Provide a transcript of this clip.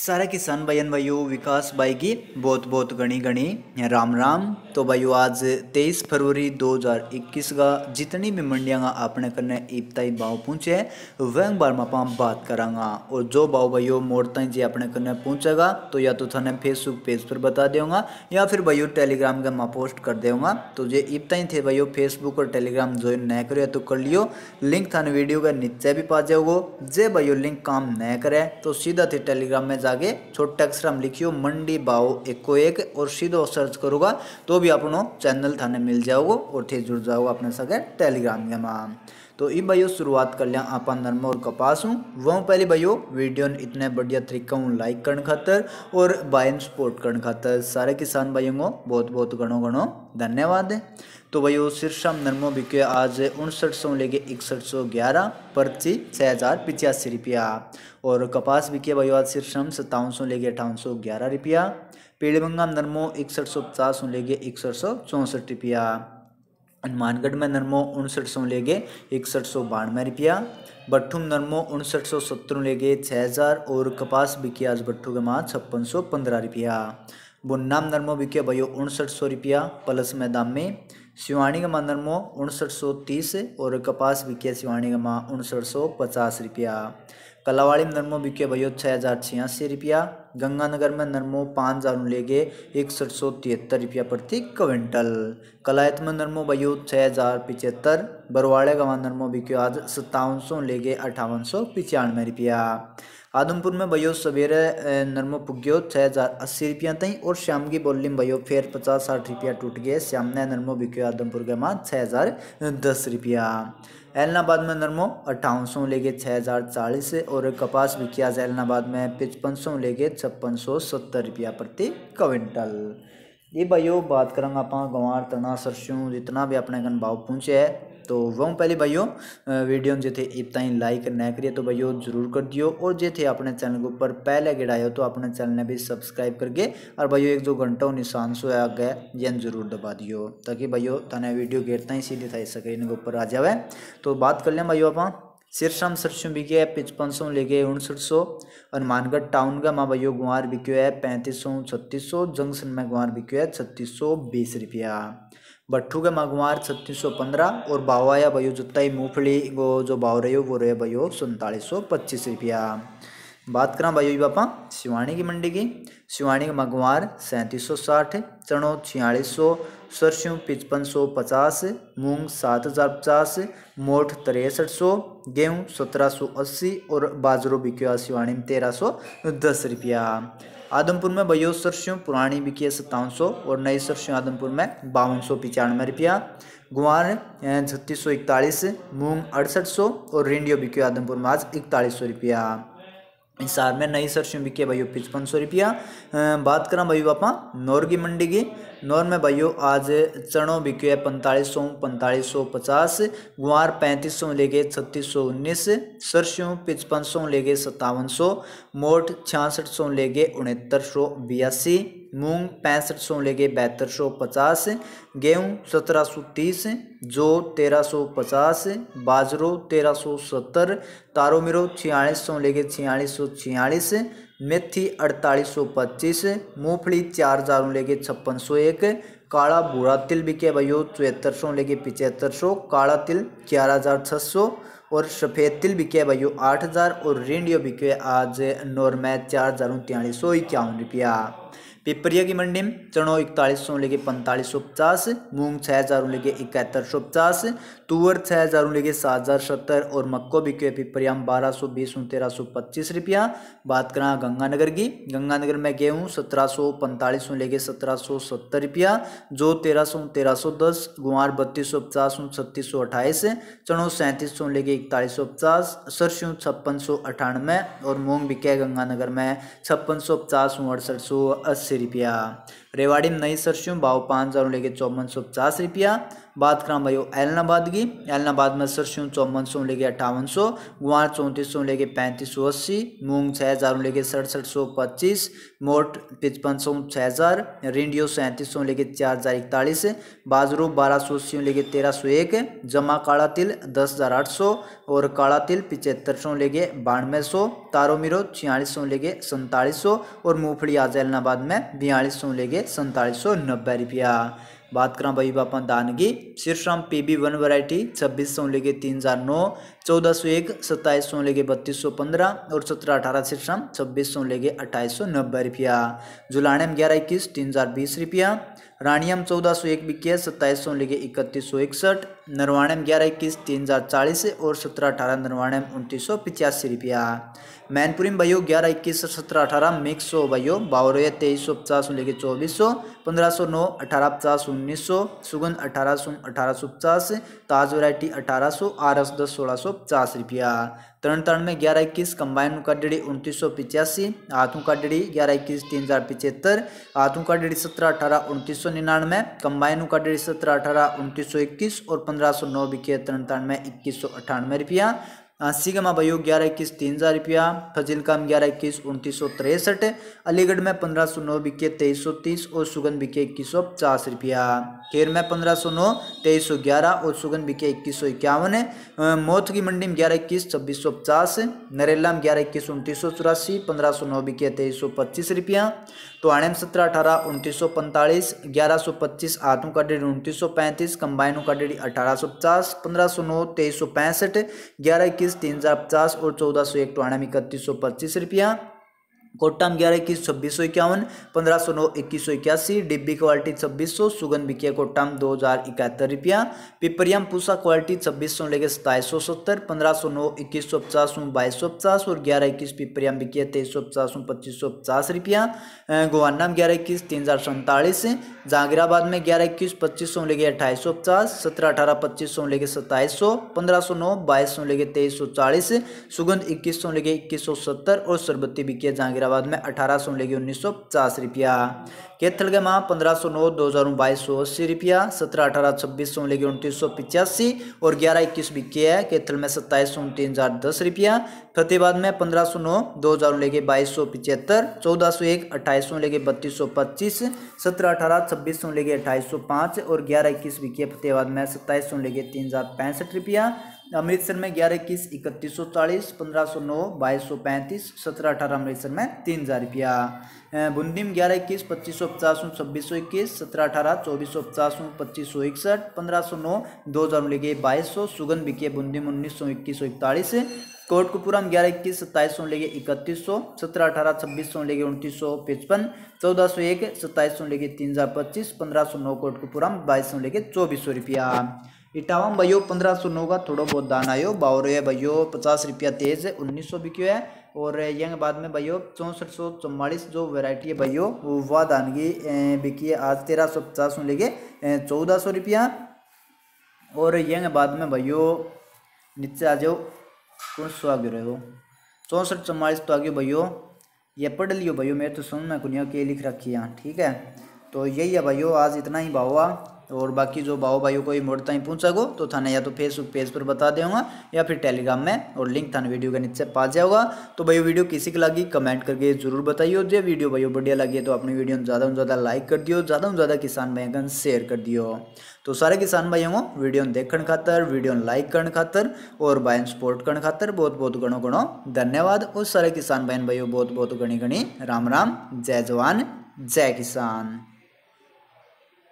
सारा किसान भाईन भाइयों विकास भाई की बहुत बहुत गणी गणी राम राम तो भाइयों आज 23 फरवरी 2021 का जितनी भी मंडियाँ आपने करने इब्ताई भाव पहुँचे वह बार में आप बात करांगा और जो भाव भाइयों मोड़ता जी आपने करने पहुँचेगा तो या तो थाने फेसबुक पेज पर बता देगा या फिर भाइयों टेलीग्राम का मैं पोस्ट कर देगा तो ये इब्ताई थे भाइयों फेसबुक और टेलीग्राम ज्वाइन न करो या तो कर लियो लिंक थाने वीडियो का नीचे भी पा जाओगे जे भाइयों लिंक काम न करे तो सीधा थे टेलीग्राम में जाके छोटे अक्षर हम लिखियो मंडी बाओ एको एक और सीधो सर्च करूंगा तो भी अपनो चैनल थाने मिल जाओगे और थे जुड़ जाओगे अपने सगे टेलीग्राम के माम तो ई भाइयो शुरुआत कर लिया आप नरमा और कपास हूँ वह पहले भाइयों वीडियो इतने बढ़िया तरीका हूँ लाइक करने खातर और भाई सपोर्ट करने खातर सारे किसान भाइयों को बहुत बहुत गणों घणो धन्यवाद है तो भाइयों सिरसा नरमो बिके आज उनसठ सौ लेके इकसठ सौ ग्यारह पर्ची छः हज़ार पिचासी रुपया और कपास बिके भाइयों आज सिरसम सत्तावन सौ लेके अठावन सौ ग्यारह रुपया पेड़बंगा नरमो इकसठ सौ पचास लेके इकसठ सौ चौंसठ रुपया हनुमानगढ़ में नरमो उनसठ सौ ले गए इकसठ सौ बानवे रुपया भट्ठू में नरमो उनसठ सौ सत्तर ले गए छः हज़ार और कपास आज भट्ठू के माँ छप्पन सौ पंद्रह रुपया बुन्नाम नरमो बिके भयो उनसठ सौ रुपया प्लस में दाम में शिवाणी का माँ नरमो उनसठ सौ तीस और कपास बिकिया शिवाणी का माँ उनसठ सौ पचास रुपया कलावाड़ी में नरमो बिके भयो छः हज़ार छियासी रुपया गंगानगर में नरमो पाँच हज़ार लेगे एक सठ सौ तिहत्तर रुपया प्रति क्विंटल कलायत में नरमो बयो छः हज़ार पिचहत्तर बरवाड़े गवा नर्मो बिक्यो आज सत्तावन सौ लेगे अठावन सौ पचानवे रुपया आदमपुर में बयो सवेरे नरमो पुग्यो छः हज़ार अस्सी रुपया तई और श्याम की बोली में बयो फिर पचास साठ रुपया टूट गए श्याम ने नरमो बिक्यो आदमपुर के माँ छः हज़ार दस रुपया एलनाबाद में नरमो अट्ठावन सौ गए छः हज़ार चालीस और कपास बिकिया एलनाबाद में पचपन सौ लेगे छः छप्पन सौ सत्तर रुपया प्रति क्विंटल ये भाइयों बात करा आप गवार तना सरसों जितना भी अपने कन भाव पहुँचे है तो वह पहले भाइयों वीडियो में जो इतना ही लाइक न करिए तो भाइयों जरूर कर दियो और जे थे अपने चैनल के ऊपर पहले हो तो अपने चैनल ने भी सब्सक्राइब करके और भाइयों एक दो घंटा निशान सो आ गया जैन जरूर दबा दियो ताकि भाइयों तने वीडियो गिरता ही सीधे था इस स्क्रीन के ऊपर आ जाए तो बात कर लें भाइयों आप सिरसम सरसों बिके है पचपन सौ लेके उनसठ सौ हनुमानगढ़ टाउन का माँ भाइयों गुआर बिक्यो है पैंतीस सौ छत्तीस सौ जंक्शन में गुआर बिक्यो है छत्तीस सौ बीस रुपया भट्टू का माँ गुआर छत्तीस सौ पंद्रह और बावा या भाइयों जुताई मूँगफली मूंगफली जो भाव रहे हो वो रहे भाइयों सैंतालीस सौ पच्चीस रुपया बात करा भाई बापा शिवानी की मंडी की शिवानी का मगवार सैंतीस सौ साठ चणो छियालीस सौ सरसों पचपन सौ पचास मूंग सात हज़ार पचास मोठ तिरसठ सौ गेहूँ सत्रह सौ अस्सी और बाजरो बिकिया शिवानी में तेरह सौ दस रुपया आदमपुर में बयो सरसों पुरानी बिकी है सत्तावन सौ और नई सरसों आदमपुर में बावन सौ पचानवे रुपया गुआर छत्तीस सौ इकतालीस मूँग अड़सठ सौ और रेंडियो बिकी आदमपुर में आज इकतालीस सौ रुपया हिसार में नई सरसों बिकी है भाई पचपन सौ रुपया बात करा भाई आप नोर की मंडी की नौर में भाइयों आज चणों है पैंतालीस सौ पैंतालीस सौ पचास गुआर पैंतीस सौ लेके छत्तीस सौ उन्नीस सरसों पचपन सौ लेके सत्तावन सौ मोट छियासठ सौ लेके उनहत्तर सौ बयासी मूंग पैंसठ सौ लेके बहत्तर सौ पचास गेहूँ सत्रह सौ तीस जो तेरह सौ पचास बाजरो तेरह सौ सत्तर तारो मिरो छियालीस सौ लेके छियालीस सौ छियालीस मेथी अड़तालीस सौ पच्चीस मूँगफली चार हज़ार लेके छप्पन सौ एक काला भूरा तिल बिके हो चौहत्तर सौ लेके पिचहत्तर सौ काला तिल ग्यारह हज़ार छः सौ और सफ़ेद तिल बिके हो आठ हज़ार और रेंडियो बिके आज नॉर्मैच चार हज़ार उनतालीस सौ इक्यावन रुपया पिपरिया की मंडी में चनो इकतालीस सौ लेके पैंतालीस सौ पचास मूंग छः हज़ार लेके इकहत्तर सौ पचास तुअर छः हज़ार लेके सात हज़ार सत्तर और मक्को बिके पिपरिया में बारह सौ बीस तेरह सौ पच्चीस रुपया बात करा गंगानगर की गंगानगर में गेहूँ सत्रह सौ पैंतालीस लेके सत्रह सौ सत्तर रुपया जो तेरह सौ तेरह सौ दस गुआर बत्तीस सौ पचास छत्तीस सौ अट्ठाईस चनो सैंतीस सौ लेके इकतालीस सौ पचास सरसों छप्पन सौ अठानवे और मूंग बिके गंगानगर में छप्पन सौ पचास अड़सठ सौ अस्सी अस्सी रुपया रेवाड़ी में नई सरसों भाव पाँच हज़ार लेके चौवन सौ पचास रुपया बात करा भाई एलनाबाद की एलनाबाद में सरसों चौवन सौ लेके अट्ठावन सौ गुआर चौंतीस सौ लेके पैंतीस सौ अस्सी मूंग छः हज़ार लेके सड़सठ सौ पच्चीस मोट पचपन सौ छः हज़ार रिंडियो सैंतीस सौ लेके चार हज़ार इकतालीस बाजरू बारह सौ अस्सी लेके तेरह सौ एक जमा काला तिल दस हज़ार आठ सौ और काला तिल पिचहत्तर सौ लेके बानवे सौ तारो मिरो छियालीस सौ लेके सैंतालीस सौ और मूँगफली आज एलनाबाद में बयालीस सौ लेके सैंतालीस सौ नब्बे रुपया बात करा भाई अपन दान की शीर्षम पी बी वन वरायटी छब्बीस सौ लेके तीन हज़ार नौ चौदह सौ एक सत्ताईस सौ लेके बत्तीस सौ पंद्रह और सत्रह अठारह शीर्षम छब्बीस सौ लेके अट्ठाईस सौ नब्बे रुपया जुलाने में ग्यारह इक्कीस तीन हज़ार बीस रुपया रानियम चौदह सौ एक इक्कीस सत्ताईस सौ लेके इकतीस सौ इकसठ नरवाणम ग्यारह इक्कीस तीन हज़ार चालीस और सत्रह अठारह नरवाणम उनतीस सौ पचासी रुपया मैनपुरी में भयो ग्यारह इक्कीस सत्रह अठारह मिक्स सौ भाइयों बावरोया तेईस सौ पचास सौ लेके चौबीस सौ पंद्रह सौ नौ अठारह पचास उन्नीस सौ सुगंध अठारह सौ अठारह सौ पचास ताज वैरायटी अठारह सौ आर एस दस सोलह सौ पचास रुपया तरण तरण में ग्यारह इक्कीस कंबाइन का डेढ़ी उनतीस सौ पिचासी हाथों का डेढ़ी ग्यारह इक्कीस तीन हज़ार पिचहत्तर हाथों का डेढ़ी सत्रह अठारह उनतीस सौ निन्यानवे कम्बाइन का डेढ़ी सत्रह अठारह उनतीस सौ इक्कीस और पंद्रह सौ नौ बिखे तरण तरण में इक्कीस सौ अठानवे रुपया सिगम अभयोग ग्यारह इक्कीस तीन हज़ार रुपया फजिल काम ग्यारह इक्कीस उनतीस सौ तिरसठ अलीगढ़ में पंद्रह सौ नौ बिके तेईस सौ तीस और सुगन बिके इक्कीस सौ पचास रुपया खेर में पंद्रह सौ नौ तेईस सौ ग्यारह और सुगन बिके इक्कीस सौ इक्यावन मौत की मंडी में ग्यारह इक्कीस छब्बीस सौ पचास नरेला में ग्यारह इक्कीस उनतीस सौ चौरासी पंद्रह सौ नौ बिके तेईस सौ पच्चीस रुपया तो आणे में सत्रह अठारह उनतीस सौ पैंतालीस ग्यारह सौ पच्चीस आठों का डेढ़ उनतीस सौ पैंतीस कंबाइनों का डेढ़ अठारह सौ पचास पंद्रह सौ नौ तेईस सौ पैंसठ ग्यारह इक्कीस तीस तीन हज़ार पचास और चौदह सौ एक तो में इकतीस सौ पच्चीस रुपया कोट्टाम ग्यारह इक्कीस छब्बीस सौ इक्यावन पंद्रह सौ नौ इक्कीस सौ इक्यासी डिब्बी क्वालिटी छब्बीस सौ सुगन बिकिया कोट्टाम दो हज़ार इकहत्तर रुपया पिपरियाम पूसा क्वालिटी छब्बीस सौ लेकर सताईस सौ सत्तर पंद्रह सौ नौ इक्कीस सौ पचास सौ बाईस सौ पचास और ग्यारह इक्कीस पिपरियाम बिकिया तेईस सौ पचास सौ पच्चीस सौ पचास रुपया गोवान्नाम ग्यारह इक्कीस तीन हज़ार सैंतालीस जहांगीराबाद में ग्यारह इक्कीस पच्चीस सौ लेके अट्ठाईस सौ पचास सत्रह अठारह पच्चीस सौ लेके सत्ताईस सौ पंद्रह सौ नौ बाईस सौ लेके तेईस सौ चालीस सुगंध इक्कीस सौ लेके इक्कीस सौ सत्तर और सरबत्ती बिकिया जहांगीर जहांगीराबाद में अठारह सौ लेगी उन्नीस सौ पचास रुपया कैथल के माह पंद्रह सौ नौ दो हज़ार बाईस सौ अस्सी रुपया सत्रह अठारह छब्बीस सौ लेगी उनतीस सौ पिचासी और ग्यारह इक्कीस बिके है केथल में सत्ताईस सौ तीन हज़ार दस रुपया फतेहबाद में पंद्रह सौ नौ दो हज़ार लेगी बाईस सौ पिचहत्तर चौदह सौ एक अट्ठाईस सौ लेगी बत्तीस सौ पच्चीस सत्रह अठारह छब्बीस सौ लेगी अट्ठाईस सौ पाँच और ग्यारह इक्कीस बिके फतेहबाद में सत्ताईस सौ लेगी तीन हज़ार पैंसठ रुपया अमृतसर में ग्यारह इक्कीस इकतीस सौ चालीस पंद्रह सौ नौ बाईस सौ पैंतीस सत्रह अठारह अमृतसर में तीन हज़ार रुपया बूंदी में ग्यारह इक्कीस पच्चीस सौ पचास छब्बीस सौ इक्कीस सत्रह अठारह चौबीस सौ पचास पच्चीस सौ इकसठ पंद्रह सौ नौ दो हज़ार में लेके बाईस सौ सुगंध बिके बूंदी में उन्नीस सौ इक्कीस सौ इकतालीस कोटकपुरा में ग्यारह इक्कीस सत्ताईस सौ लेके इकतीस सौ सत्रह अठारह छब्बीस सौ लेके उनतीस सौ पचपन चौदह सौ एक सत्ताईस सौ लेके तीन हज़ार पच्चीस पंद्रह सौ नौ कोटकपुरा में बाईस सौ लेके चौबीस सौ रुपया इटावा भाइयों पंद्रह सौ नौ का थोड़ा बहुत दान आयो बावर है भाइयों पचास रुपया तेज है उन्नीस सौ बिक्यो है और यंग बाद में भाइयों चौंसठ सौ चौवालीस जो वैरायटी है भाइयों वह दान की बिकी है आज तेरह सौ पचास में लेके चौदह सौ रुपया और यंग बाद में भाइयों नीचे आ जाओ कौन सौ आगे रहे हो चौंसठ चौवालीस तो आगे भाइयों ये पढ़ लियो भाइयों मैं तो सुन में कुनिया के लिख रखी है ठीक है तो यही है भाइयों आज इतना ही भाव हुआ और बाकी जो भाव भाइयों को इमोट ताई पूछा सको तो थाने या तो फेसबुक पेज पर बता देगा या फिर टेलीग्राम में और लिंक थाने वीडियो के नीचे पा जाओगा तो भाई वीडियो किसी की लगी कमेंट करके जरूर बताइए जो वीडियो भाइयों बढ़िया लगी तो अपनी वीडियो ज़्यादा से ज़्यादा लाइक कर दियो ज़्यादा से ज़्यादा किसान भाइयों का शेयर कर दियो तो सारे किसान भाइयों को वीडियो देखने खातर वीडियो लाइक करने खातर और भाई सपोर्ट करने खातर बहुत बहुत गणों गणों धन्यवाद और सारे किसान भाई भाइयों बहुत बहुत गणी गणी राम राम जय जवान जय किसान